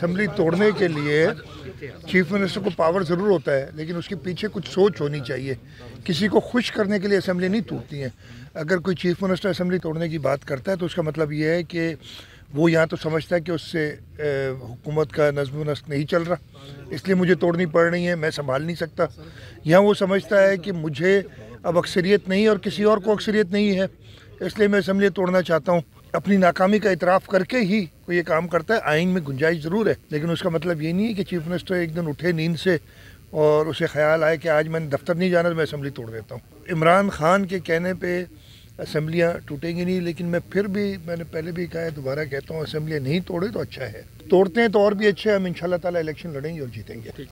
assembly तोड़ने के लिए चीफ मिनिस्टर को पावर ज़रूर होता है लेकिन उसके पीछे कुछ सोच होनी चाहिए किसी को खुश करने के लिए असम्बली नहीं टूटती है अगर कोई चीफ मिनिस्टर असम्बली तोड़ने की बात करता है तो उसका मतलब ये है कि वो यहाँ तो समझता है कि उससे हुकूमत का नज्म नस्क नहीं चल रहा इसलिए मुझे तोड़नी पड़ रही है मैं संभाल नहीं सकता यहाँ वो समझता है कि मुझे अब अक्सरियत नहीं और किसी और को अक्सरियत नहीं है इसलिए मैं असम्बली तोड़ना चाहता हूँ अपनी नाकामी का इतराफ़ करके ही कोई ये काम करता है आइन में गुंजाइश ज़रूर है लेकिन उसका मतलब ये नहीं है कि चीफ मिनिस्टर एक दिन उठे नींद से और उसे ख्याल आए कि आज मैंने दफ्तर नहीं जाना तो मैं असम्बली तोड़ देता हूँ इमरान खान के कहने पर असम्बलियाँ टूटेंगी नहीं लेकिन मैं फिर भी मैंने पहले भी कहा है दोबारा कहता हूँ असम्बलियाँ नहीं तोड़े तो अच्छा है तोड़ते हैं तो और भी अच्छे हम इन ताला इलेक्शन लड़ेंगे और जीतेंगे